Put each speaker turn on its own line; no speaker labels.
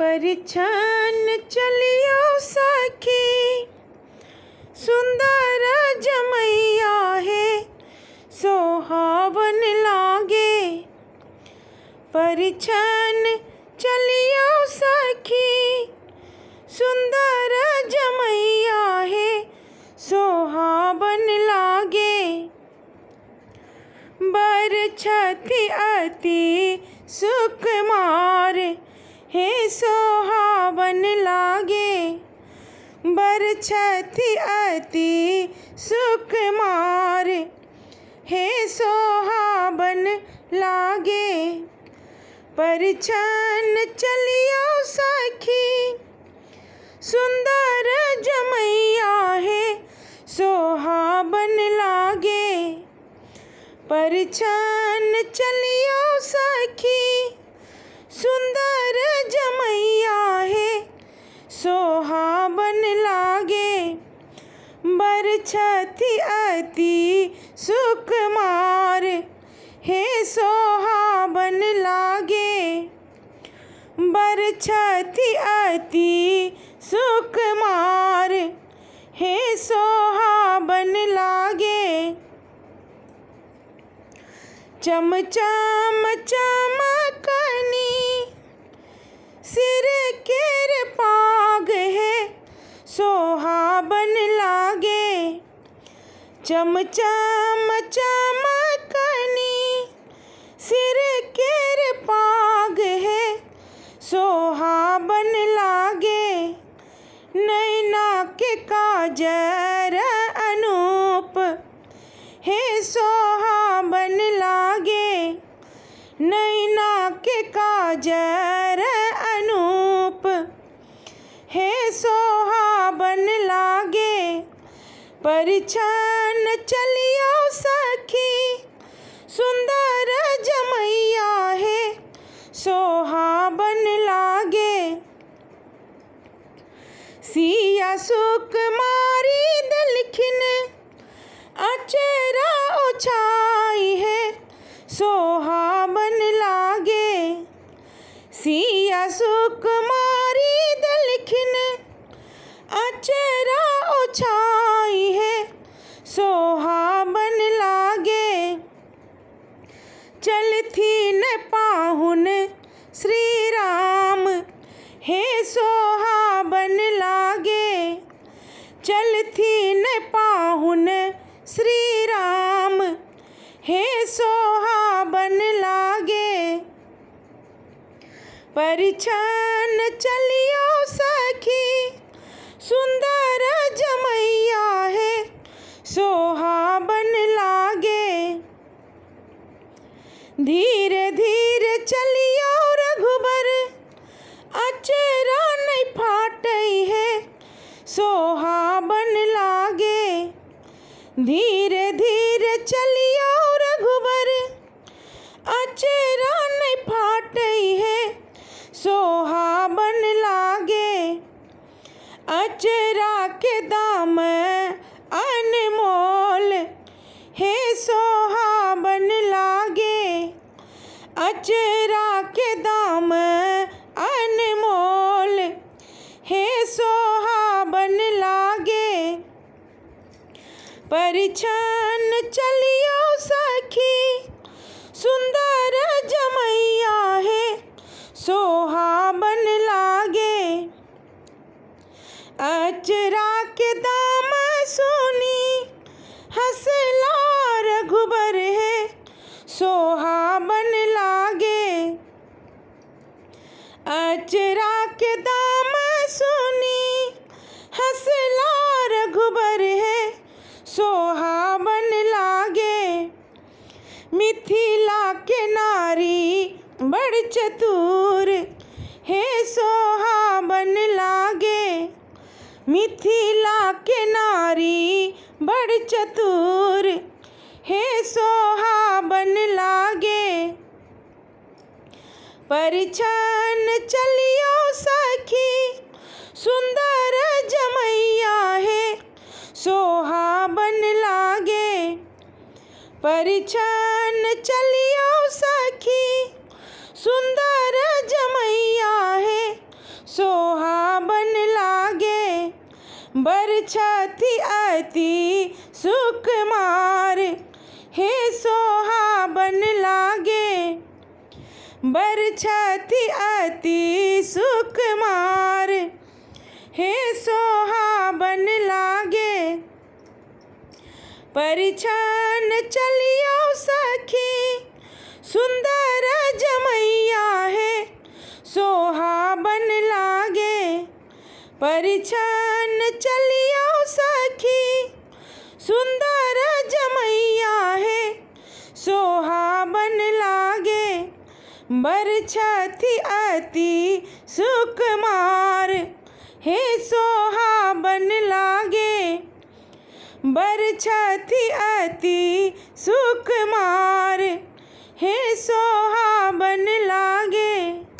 परिछन चलियो सखी सुंदर जमैया है सोहावन लागे परिछन चलियो सखी सुंदर जमैया है सोहावन लागे बरछति अति मार हे सोहावन लागे छति अति मार हे सोहावन लागे पर छन चलियो सखी सुंदर जमैया है सोहावन लागे छन चलियो सखी सुंदर जमैया है सोहाबन लागे बरछति अति सुकुमार हे सोहाबन लागे बर बरछति अति सुकुमार हे सोहाबन लागे चम चम चमकन चम चम कनी सिर केर पाग है सोहाबन लागे नैना के काजर अनूप हे सोहाबन लागे नैना के काजर अनूप हे सोहाबन लागे परिछा चलियो सखी सुंदर जमैया है सोहाबन लागे सिया सुख मारी दलखिन अचेरा उछाई है सोहाबन लागे सिया सुख मारी दलखिन अचेरा उछाई लोहा बन लागे थी न पाहुन श्री राम हे सोहा बन लागे थी न पाहुन श्री राम हे सोहा बन लागे परिछन चलियो सखी सुंदर जमैया है सो धीरे धीरे चलियो रघुबर अचेरा नहीं फाट है सोहाबन लागे धीरे धीरे चलियो रघुबर अचेरा नहीं फाट है सोहाबन लागे अचेरा के दाम अनमोल हे सोहा अचरा के दाम अनमोल हे सोहाबन लागे परिछन चली बड़ चतुर हे बन लागे मिथिला के नारी बड़ चतुर हे बन लागे परिछन चलियो सखी सुंदर जमैया है सोहाबन लागे परिछन चलियो सखी सुंदर जमैया है सोहाबन लागे बरछती अति सुकुमार हे सोहाबन लागे बरछती अति सुकुमार हे सोहाबन लागे परिछन चलियो सखी सुंदर परिछन चलियो सखी सुंदर जमैया है सोहाबन लागे बरछति अति सुकुमार हे सोहाबन लागे बरछति अति सुकुमार हे सोहाबन लागे